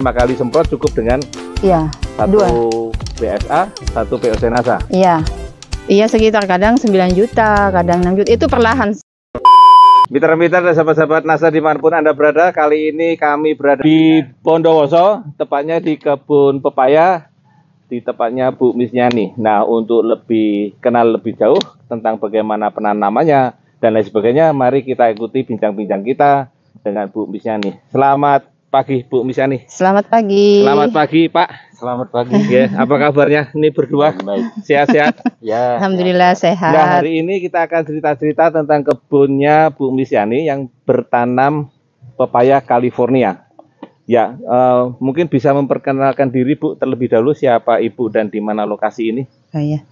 lima kali semprot cukup dengan iya, satu dua. PSA satu POC NASA. Iya. Iya sekitar kadang 9 juta, kadang 6 juta. Itu perlahan. Mitra-mitra dan sahabat-sahabat NASA dimanapun Anda berada, kali ini kami berada di Bondowoso, tepatnya di kebun pepaya, di tepatnya Bu Misnyani. Nah, untuk lebih kenal lebih jauh tentang bagaimana penanamannya dan lain sebagainya, mari kita ikuti bincang-bincang kita dengan Bu Misnyani. Selamat pagi Bu Misani. Selamat pagi. Selamat pagi Pak. Selamat pagi. Ya, apa kabarnya? Ini berdua baik. Sehat-sehat. ya. Alhamdulillah sehat. Nah, hari ini kita akan cerita-cerita tentang kebunnya Bu Misyani yang bertanam pepaya California. Ya, uh, mungkin bisa memperkenalkan diri Bu terlebih dahulu siapa Ibu dan di mana lokasi ini? Oh, ya.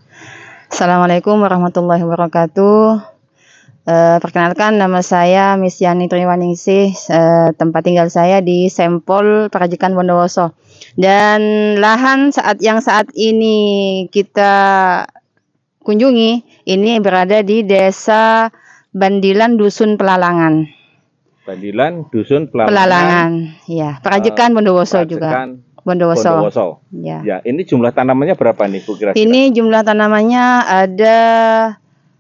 Assalamualaikum warahmatullahi wabarakatuh. Eh, perkenalkan nama saya Miss Yani Triwaningsi Uh, eh, tempat tinggal saya di Sempol Perajikan Bondowoso. Dan lahan saat yang saat ini kita kunjungi ini berada di Desa Bandilan Dusun Pelalangan. Bandilan Dusun Pelalangan. Pelalangan, ya. Eh, Perajikan uh, Bondowoso Perajikan. juga. Bondowoso. Bondowoso. Ya. ya, ini jumlah tanamannya berapa nih Bu kira-kira? Ini jumlah tanamannya ada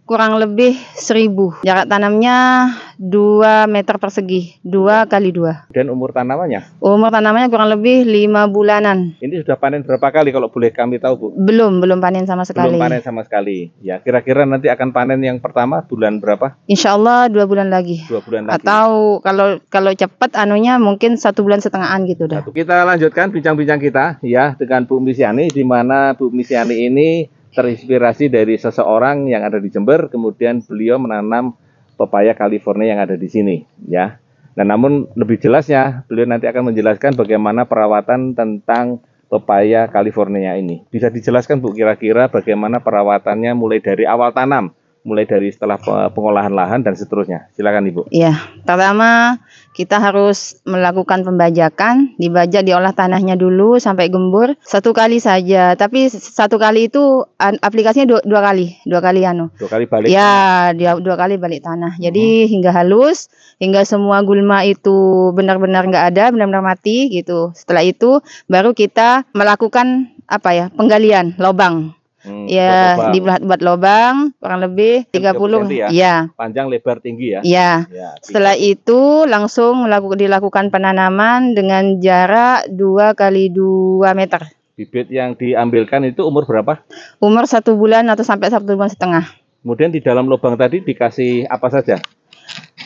kurang lebih 1000. Jarak tanamnya dua meter persegi, dua kali dua Dan umur tanamannya? Umur tanamannya kurang lebih lima bulanan. Ini sudah panen berapa kali kalau boleh kami tahu, Bu? Belum, belum panen sama sekali. Belum panen sama sekali. Ya, kira-kira nanti akan panen yang pertama bulan berapa? Insya Allah 2 bulan lagi. dua bulan lagi. Atau kalau kalau cepat anunya mungkin satu bulan setengahan gitu dah. Kita lanjutkan bincang-bincang kita ya dengan Bu Misyani di mana Bu Misyani ini terinspirasi dari seseorang yang ada di Jember, kemudian beliau menanam pepaya California yang ada di sini, ya. Nah, namun lebih jelasnya beliau nanti akan menjelaskan bagaimana perawatan tentang pepaya California ini. Bisa dijelaskan Bu kira-kira bagaimana perawatannya mulai dari awal tanam mulai dari setelah pengolahan lahan dan seterusnya. Silakan Ibu. Iya, pertama kita harus melakukan pembajakan, dibajak diolah tanahnya dulu sampai gembur satu kali saja. Tapi satu kali itu aplikasinya dua, dua kali, dua kali anu. Dua kali balik. Iya, dua, dua kali balik tanah. Jadi hmm. hingga halus, hingga semua gulma itu benar-benar nggak ada, benar-benar mati gitu. Setelah itu baru kita melakukan apa ya, penggalian lobang. Hmm, ya dibuat buat lobang kurang lebih 30 ya. ya. Panjang, lebar, tinggi ya. Ya. ya Setelah itu langsung laku, dilakukan penanaman dengan jarak dua kali dua meter. Bibit yang diambilkan itu umur berapa? Umur satu bulan atau sampai satu bulan setengah. Kemudian di dalam lubang tadi dikasih apa saja?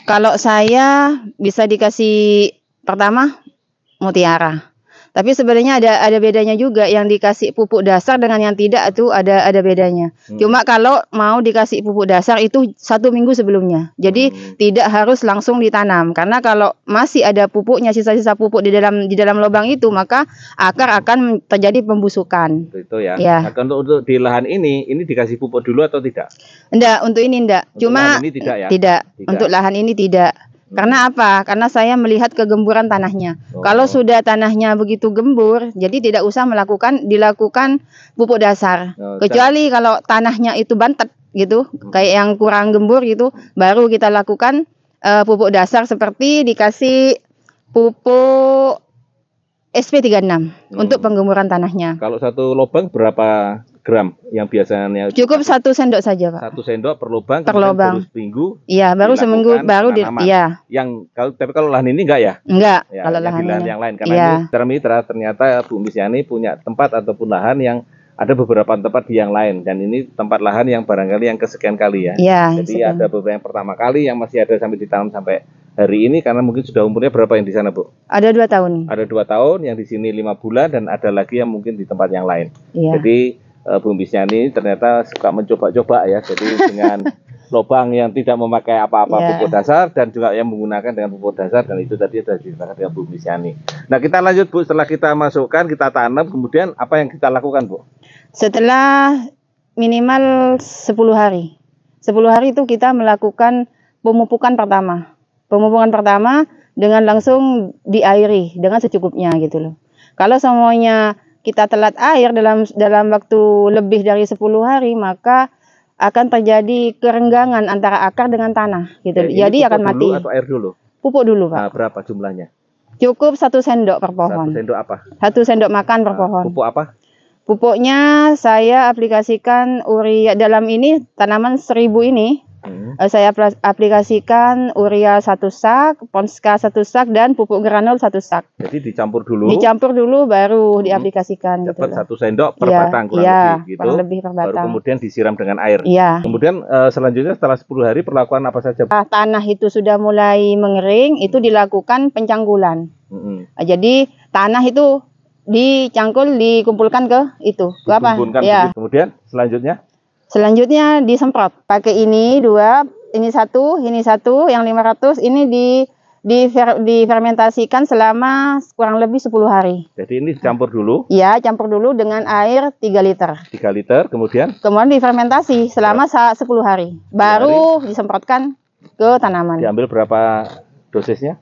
Kalau saya bisa dikasih pertama mutiara. Tapi sebenarnya ada ada bedanya juga yang dikasih pupuk dasar dengan yang tidak itu ada ada bedanya. Hmm. Cuma kalau mau dikasih pupuk dasar itu satu minggu sebelumnya. Jadi hmm. tidak harus langsung ditanam karena kalau masih ada pupuknya sisa-sisa pupuk di dalam di dalam lubang itu maka akar akan terjadi pembusukan. Itu ya. ya. Nah, untuk untuk di lahan ini ini dikasih pupuk dulu atau tidak? Enggak, untuk ini enggak. Untuk Cuma lahan ini tidak ya. Tidak. tidak. Untuk lahan ini tidak. Hmm. Karena apa? Karena saya melihat kegemburan tanahnya. Oh. Kalau sudah tanahnya begitu gembur, jadi tidak usah melakukan dilakukan pupuk dasar. Oh, Kecuali kalau tanahnya itu bantet gitu, hmm. kayak yang kurang gembur gitu, baru kita lakukan uh, pupuk dasar seperti dikasih pupuk SP36 hmm. untuk penggemburan tanahnya. Kalau satu lubang berapa gram yang biasanya cukup satu sendok saja pak satu sendok per lubang per lubang seminggu iya baru seminggu baru di iya yang kalau tapi kalau lahan ini enggak ya enggak ya, kalau lahan, lahan yang lain karena ya. ini termitra ternyata Bu Misyani punya tempat ataupun lahan yang ada beberapa tempat di yang lain dan ini tempat lahan yang barangkali yang kesekian kali ya. ya Jadi sedang. ada beberapa yang pertama kali yang masih ada sampai ditanam sampai hari ini karena mungkin sudah umurnya berapa yang di sana bu? Ada dua tahun. Ada dua tahun yang di sini lima bulan dan ada lagi yang mungkin di tempat yang lain. iya Jadi uh, Bung Bisnyani ternyata suka mencoba-coba ya. Jadi dengan lubang yang tidak memakai apa-apa yeah. pupuk dasar dan juga yang menggunakan dengan pupuk dasar dan itu tadi sudah diceritakan dengan Bung Bisnyani. Nah kita lanjut Bu, setelah kita masukkan, kita tanam, kemudian apa yang kita lakukan Bu? Setelah minimal 10 hari. 10 hari itu kita melakukan pemupukan pertama. Pemupukan pertama dengan langsung diairi dengan secukupnya gitu loh. Kalau semuanya kita telat air dalam dalam waktu lebih dari 10 hari maka akan terjadi kerenggangan antara akar dengan tanah gitu. Ya, Jadi akan mati. Dulu atau air dulu? Pupuk dulu, Pak. Nah, berapa jumlahnya? Cukup satu sendok per pohon. Satu sendok apa? Satu sendok makan per nah, pohon. Pupuk apa? Pupuknya saya aplikasikan urea dalam ini tanaman seribu ini Uh, saya aplikasikan urea satu sak, ponska satu sak, dan pupuk granul satu sak. Jadi dicampur dulu. Dicampur dulu baru hmm. diaplikasikan. Dapat gitu satu sendok iya, per ya, batang kurang ya, lebih gitu. lebih per batang. Baru kemudian disiram dengan air. Ya. Kemudian uh, selanjutnya setelah 10 hari perlakuan apa saja? Nah, tanah itu sudah mulai mengering, itu dilakukan pencanggulan. Hmm. Ah, jadi tanah itu dicangkul dikumpulkan ke itu ke apa? Ya. Kemudian selanjutnya Selanjutnya disemprot. Pakai ini dua, ini satu, ini satu, yang 500 ini di difer, difermentasikan selama kurang lebih 10 hari. Jadi ini dicampur dulu? Iya, campur dulu dengan air 3 liter. 3 liter, kemudian? Kemudian difermentasi selama ya. 10 hari. Baru hari. disemprotkan ke tanaman. Diambil berapa dosisnya?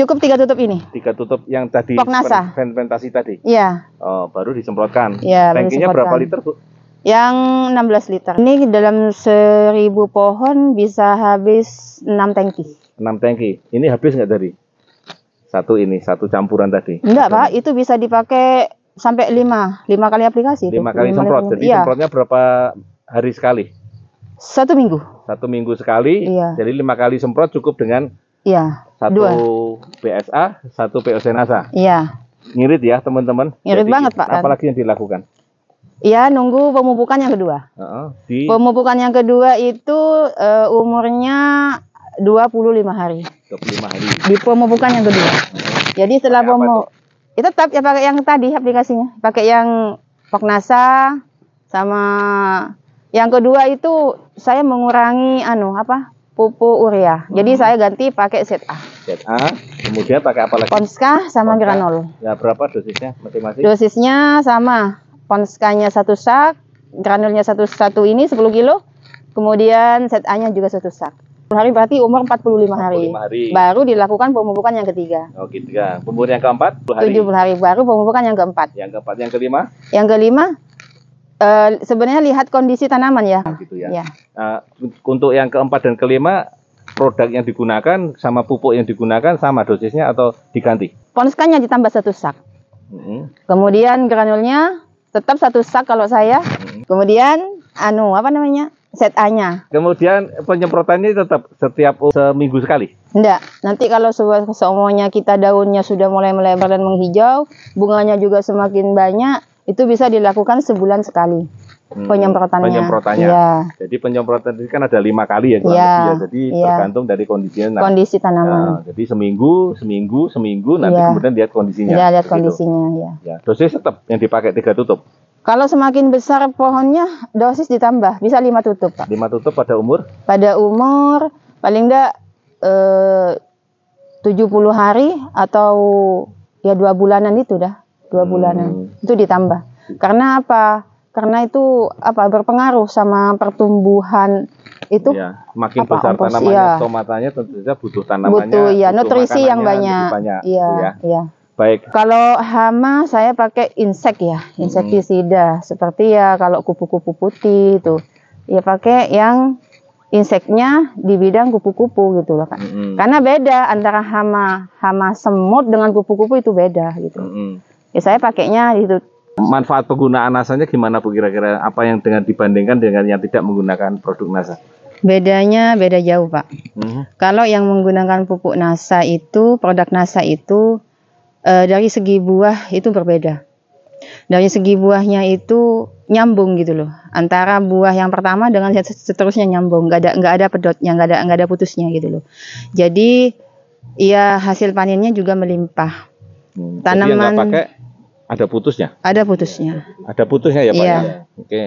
Cukup tiga tutup ini. Tiga tutup yang tadi fermentasi tadi. Iya. Oh, baru disemprotkan. Iya. Tangkinya berapa liter, Bu? yang 16 liter. Ini dalam 1000 pohon bisa habis 6 tangki. 6 tangki. Ini habis nggak tadi? Satu ini, satu campuran tadi. Enggak, Pak. Itu bisa dipakai sampai lima, 5 kali aplikasi. Lima kali semprot. Jadi iya. semprotnya berapa hari sekali? Satu minggu. Satu minggu sekali. Iya. Jadi lima kali semprot cukup dengan Iya. Satu dua. PSA, satu POC NASA. Iya. Ngirit ya, teman-teman. Ngirit banget, Pak. Apalagi yang dilakukan? Iya, nunggu pemupukan yang kedua. Uh, di... Pemupukan yang kedua itu uh, umurnya 25 hari. 25 hari. Di pemupukan yang kedua. Jadi setelah pemupuk itu ya, tetap ya pakai yang tadi aplikasinya, pakai yang Poknasa sama yang kedua itu saya mengurangi anu apa? pupuk urea. Hmm. Jadi saya ganti pakai set A. Set A. kemudian pakai apa lagi? Ponska sama Ponska. granol. Ya berapa dosisnya masing-masing? Dosisnya sama Ponskanya satu sak, granulnya satu satu ini 10 kilo, kemudian set a nya juga satu sak. Hari berarti umur 45 hari. 45 hari. Baru dilakukan pemupukan yang ketiga. Oh, ketiga. Gitu ya. Pemupukan yang keempat 70 hari. 70 hari baru pemupukan yang keempat. Yang keempat, yang kelima? Yang kelima uh, sebenarnya lihat kondisi tanaman ya. Oh, gitu ya. ya. Uh, untuk yang keempat dan kelima produk yang digunakan sama pupuk yang digunakan sama dosisnya atau diganti? Ponskannya ditambah satu sak. Mm -hmm. Kemudian granulnya tetap satu sak kalau saya. Hmm. Kemudian anu apa namanya? a nya Kemudian penyemprotan ini tetap setiap seminggu sekali? Enggak. Nanti kalau semua semuanya kita daunnya sudah mulai melebar dan menghijau, bunganya juga semakin banyak, itu bisa dilakukan sebulan sekali. Hmm, penyemprotannya. Penyemprotannya. Ya. Jadi penyemprotan itu kan ada lima kali ya, ya. ya. Jadi ya. tergantung dari kondisinya. Nah, Kondisi tanaman. Nah, jadi seminggu, seminggu, seminggu, nanti ya. kemudian lihat kondisinya. Ya, lihat gitu. kondisinya. Ya. ya. Dosis tetap yang dipakai tiga tutup. Kalau semakin besar pohonnya, dosis ditambah bisa lima tutup. Pak. Lima tutup pada umur? Pada umur paling enggak eh, tujuh puluh hari atau ya dua bulanan itu dah dua hmm. bulanan itu ditambah. Iya. Karena apa? karena itu apa berpengaruh sama pertumbuhan itu ya, makin apa, besar ompos, tanamannya ya. tomatanya tentu saja butuh tanamannya butuh ya butuh nutrisi yang banyak, banyak iya gitu ya. ya baik kalau hama saya pakai insek ya insektisida hmm. seperti ya kalau kupu-kupu putih itu ya pakai yang inseknya di bidang kupu-kupu gitu loh kan hmm. karena beda antara hama hama semut dengan kupu-kupu itu beda gitu hmm. ya saya pakainya itu manfaat penggunaan nasanya gimana Bu kira-kira apa yang dengan dibandingkan dengan yang tidak menggunakan produk NASA? Bedanya beda jauh Pak. Uh-huh. Kalau yang menggunakan pupuk NASA itu produk NASA itu e, dari segi buah itu berbeda. Dari segi buahnya itu nyambung gitu loh antara buah yang pertama dengan seterusnya nyambung nggak ada nggak ada pedotnya nggak ada nggak ada putusnya gitu loh jadi ya hasil panennya juga melimpah hmm. tanaman ada putusnya? Ada putusnya. Ada putusnya ya Pak? Iya. Ya? Oke.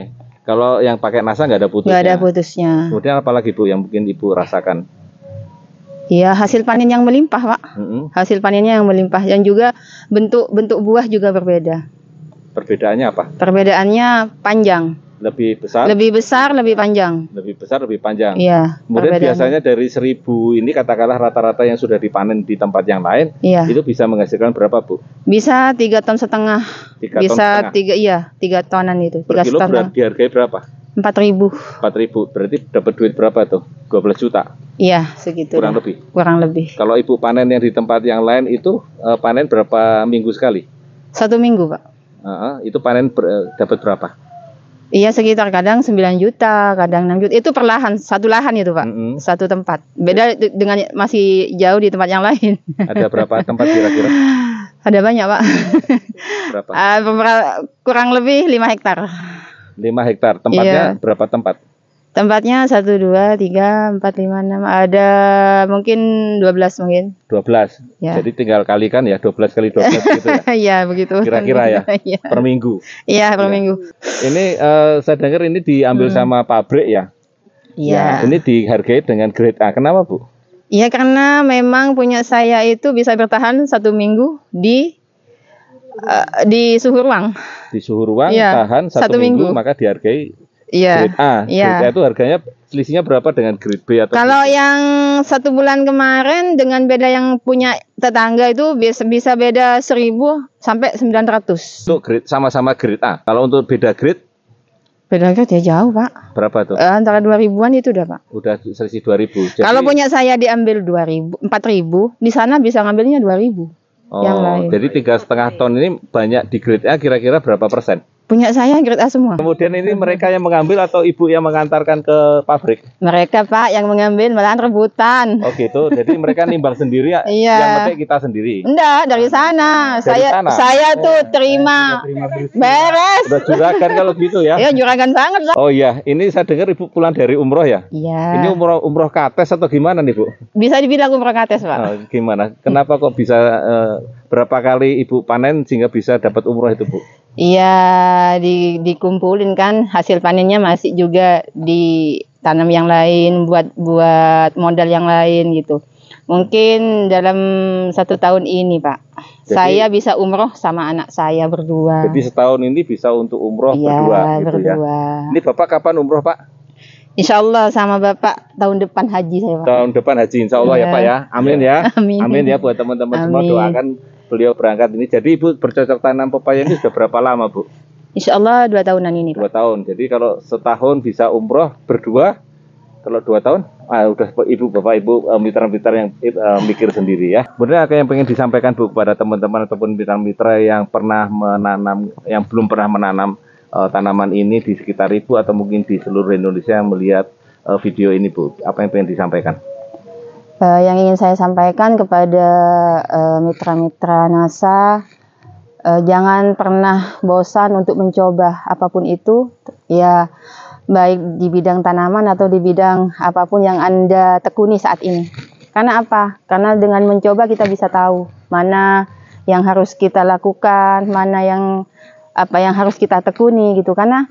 Kalau yang pakai nasa nggak ada putusnya? Nggak ada putusnya. Kemudian apalagi Bu yang mungkin Ibu rasakan? Iya hasil panen yang melimpah Pak. Mm -hmm. Hasil panennya yang melimpah dan juga bentuk bentuk buah juga berbeda. Perbedaannya apa? Perbedaannya panjang lebih besar lebih besar lebih panjang lebih besar lebih panjang iya kemudian perbedaan. biasanya dari seribu ini katakanlah rata-rata yang sudah dipanen di tempat yang lain iya. itu bisa menghasilkan berapa bu bisa tiga ton setengah tiga bisa ton tiga iya tiga tonan itu per kilo berarti dihargai berapa empat ribu empat ribu berarti dapat duit berapa tuh dua belas juta iya segitu kurang lebih kurang lebih kalau ibu panen yang di tempat yang lain itu eh, panen berapa minggu sekali satu minggu pak uh, itu panen ber, eh, dapat berapa Iya sekitar kadang 9 juta, kadang 6 juta. Itu perlahan, satu lahan itu Pak, mm -hmm. satu tempat. Beda dengan masih jauh di tempat yang lain. Ada berapa tempat kira-kira? Ada banyak Pak. Berapa? uh, kurang lebih 5 hektar. 5 hektar. Tempatnya iya. berapa tempat? Tempatnya satu dua tiga empat lima enam ada mungkin dua belas mungkin. 12. Ya. Jadi tinggal kalikan ya dua belas kali 12 gitu ya. Iya, begitu. Kira-kira ya, ya. Per minggu. Iya, per ya. minggu. Ini uh, saya dengar ini diambil hmm. sama pabrik ya. Iya. Ya, ini dihargai dengan grade A. Kenapa, Bu? Iya, karena memang punya saya itu bisa bertahan satu minggu di uh, di suhu ruang. Di suhu ruang ya, tahan satu, satu minggu, minggu maka dihargai Iya. Grade A. Iya. Grade A itu harganya selisihnya berapa dengan grade B atau Kalau grade? yang satu bulan kemarin dengan beda yang punya tetangga itu bisa bisa beda 1000 sampai 900. Untuk grade sama-sama grade A. Kalau untuk beda grade Beda grade ya jauh, Pak. Berapa tuh? Eh, antara 2000-an itu udah, Pak. Udah selisih 2000. Jadi... Kalau punya saya diambil 2000, 4000, di sana bisa ngambilnya 2000. Oh, yang lain. jadi tiga setengah ton ini banyak di grade A kira-kira berapa persen? Punya saya grade A semua. Kemudian ini mereka yang mengambil atau ibu yang mengantarkan ke pabrik? Mereka Pak yang mengambil malah rebutan. Oh gitu. Jadi mereka nimbang sendiri ya? Iya. Yang penting kita sendiri. Enggak, dari sana. Dari saya sana. saya tuh eh, terima, saya terima beres. Sudah Udah juragan kalau gitu ya. Iya, juragan banget. Lah. Oh iya, ini saya dengar Ibu pulang dari umroh ya? Iya. Ini umroh umroh kates atau gimana nih, Bu? Bisa dibilang umroh kates, Pak. Oh, gimana? Kenapa kok bisa uh, berapa kali Ibu panen sehingga bisa dapat umroh itu, Bu? Iya, di, dikumpulin kan hasil panennya masih juga ditanam yang lain buat buat modal yang lain gitu. Mungkin dalam satu tahun ini Pak, jadi, saya bisa umroh sama anak saya berdua. Jadi setahun ini bisa untuk umroh iya, gitu ya, berdua, gitu berdua. Ya. Ini Bapak kapan umroh Pak? Insya Allah sama Bapak tahun depan haji saya Pak. Tahun depan haji Insya Allah ya, ya Pak ya. Amin ya. Amin, Amin ya buat teman-teman semua doakan beliau berangkat ini. Jadi Ibu bercocok tanam pepaya ini sudah berapa lama, Bu? Insya Allah dua tahunan ini, Pak. Dua tahun. Jadi kalau setahun bisa umroh berdua, kalau dua tahun, ah, udah Ibu, Bapak, Ibu, eh, mitra-mitra yang uh, mikir sendiri ya. Benar apa yang ingin disampaikan, Bu, kepada teman-teman ataupun mitra-mitra yang pernah menanam, yang belum pernah menanam uh, tanaman ini di sekitar Ibu atau mungkin di seluruh Indonesia yang melihat uh, video ini, Bu? Apa yang ingin disampaikan? uh, yang ingin saya sampaikan kepada eh, mitra-mitra uh, NASA, uh, jangan pernah bosan untuk mencoba apapun itu, ya baik di bidang tanaman atau di bidang apapun yang Anda tekuni saat ini. Karena apa? Karena dengan mencoba kita bisa tahu mana yang harus kita lakukan, mana yang apa yang harus kita tekuni gitu. Karena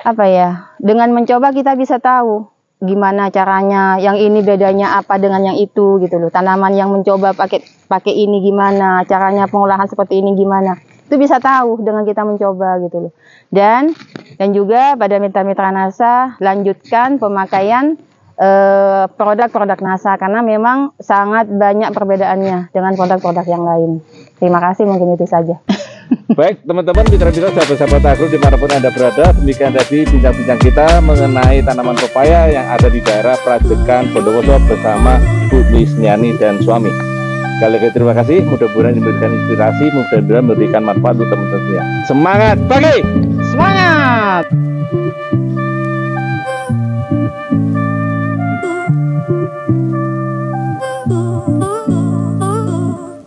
apa ya? Dengan mencoba kita bisa tahu gimana caranya, yang ini bedanya apa dengan yang itu gitu loh. Tanaman yang mencoba pakai pakai ini gimana, caranya pengolahan seperti ini gimana. Itu bisa tahu dengan kita mencoba gitu loh. Dan dan juga pada mitra-mitra NASA lanjutkan pemakaian Eh, produk-produk NASA karena memang sangat banyak perbedaannya dengan produk-produk yang lain. Terima kasih mungkin itu saja. Baik teman-teman bicara bicara sahabat-sahabat agro dimanapun anda berada demikian tadi bincang-bincang kita mengenai tanaman pepaya yang ada di daerah Prajekan Bondowoso bersama Bu Misnyani dan suami. Kali lagi terima kasih, mudah-mudahan memberikan inspirasi, mudah-mudahan memberikan manfaat untuk teman-teman. Semangat pagi! Semangat!